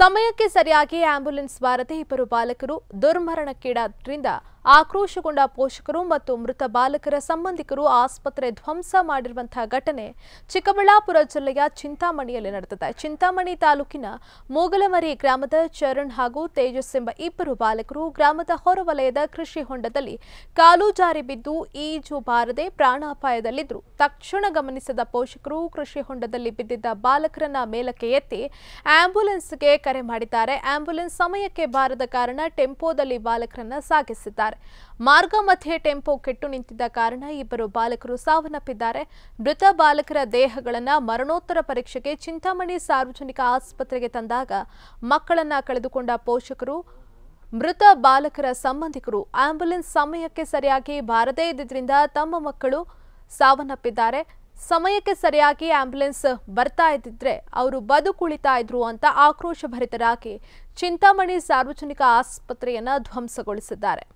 ಸಮಯಕ್ಕೆ ಸರಿಯಾಗಿ ಆಂಬ್ಯುಲೆನ್ಸ್ ಬಾರದೆ ಇಬ್ಬರು ಬಾಲಕರು ದುರ್ಮರಣಕ್ಕೀಡಾದ್ರಿಂದ ಆಕ್ರೋಶಗೊಂಡ ಪೋಷಕರು ಮತ್ತು ಮೃತ ಬಾಲಕರ ಸಂಬಂಧಿಕರು ಆಸ್ಪತ್ರೆ ಧ್ವಂಸ ಮಾಡಿರುವಂತಹ ಘಟನೆ ಚಿಕ್ಕಬಳ್ಳಾಪುರ ಜಿಲ್ಲೆಯ ಚಿಂತಾಮಣಿಯಲ್ಲಿ ನಡೆದಿದೆ ಚಿಂತಾಮಣಿ ತಾಲೂಕಿನ ಮೂಗಲಮರಿ ಗ್ರಾಮದ ಚರಣ್ ಹಾಗೂ ತೇಜಸ್ ಎಂಬ ಇಬ್ಬರು ಬಾಲಕರು ಗ್ರಾಮದ ಹೊರವಲಯದ ಕೃಷಿ ಹೊಂಡದಲ್ಲಿ ಕಾಲು ಜಾರಿ ಬಿದ್ದು ಈಜು ಬಾರದೆ ಪ್ರಾಣಾಪಾಯದಲ್ಲಿದ್ದರು ತಕ್ಷಣ ಗಮನಿಸದ ಪೋಷಕರು ಕೃಷಿ ಹೊಂಡದಲ್ಲಿ ಬಿದ್ದಿದ್ದ ಬಾಲಕರನ್ನ ಮೇಲಕ್ಕೆ ಎತ್ತಿ ಆಂಬ್ಯುಲೆನ್ಸ್ಗೆ ಕರೆ ಮಾಡಿದ್ದಾರೆ ಆಂಬ್ಯುಲೆನ್ಸ್ ಸಮಯಕ್ಕೆ ಬಾರದ ಕಾರಣ ಟೆಂಪೋದಲ್ಲಿ ಬಾಲಕರನ್ನ ಸಾಗಿಸಿದ್ದಾರೆ ಮಾರ್ಗ ಮಧ್ಯೆ ಟೆಂಪೋ ಕೆಟ್ಟು ನಿಂತಿದ್ದ ಕಾರಣ ಇಬ್ಬರು ಬಾಲಕರು ಸಾವನ್ನಪ್ಪಿದ್ದಾರೆ ಮೃತ ಬಾಲಕರ ದೇಹಗಳನ್ನು ಮರಣೋತ್ತರ ಪರೀಕ್ಷೆಗೆ ಚಿಂತಾಮಣಿ ಸಾರ್ವಜನಿಕ ಆಸ್ಪತ್ರೆಗೆ ತಂದಾಗ ಮಕ್ಕಳನ್ನ ಕಳೆದುಕೊಂಡ ಪೋಷಕರು ಮೃತ ಬಾಲಕರ ಸಂಬಂಧಿಕರು ಆಂಬ್ಯುಲೆನ್ಸ್ ಸಮಯಕ್ಕೆ ಸರಿಯಾಗಿ ಬಾರದೇ ಇದ್ದಿದ್ದರಿಂದ ತಮ್ಮ ಮಕ್ಕಳು ಸಾವನ್ನಪ್ಪಿದ್ದಾರೆ ಸಮಯಕ್ಕೆ ಸರಿಯಾಗಿ ಆಂಬ್ಯುಲೆನ್ಸ್ ಬರ್ತಾ ಇದ್ದಿದ್ರೆ ಅವರು ಬದುಕುಳಿತಾ ಇದ್ರು ಅಂತ ಆಕ್ರೋಶ ಭರಿತರಾಗಿ ಚಿಂತಾಮಣಿ ಸಾರ್ವಜನಿಕ ಆಸ್ಪತ್ರೆಯನ್ನು ಧ್ವಂಸಗೊಳಿಸಿದ್ದಾರೆ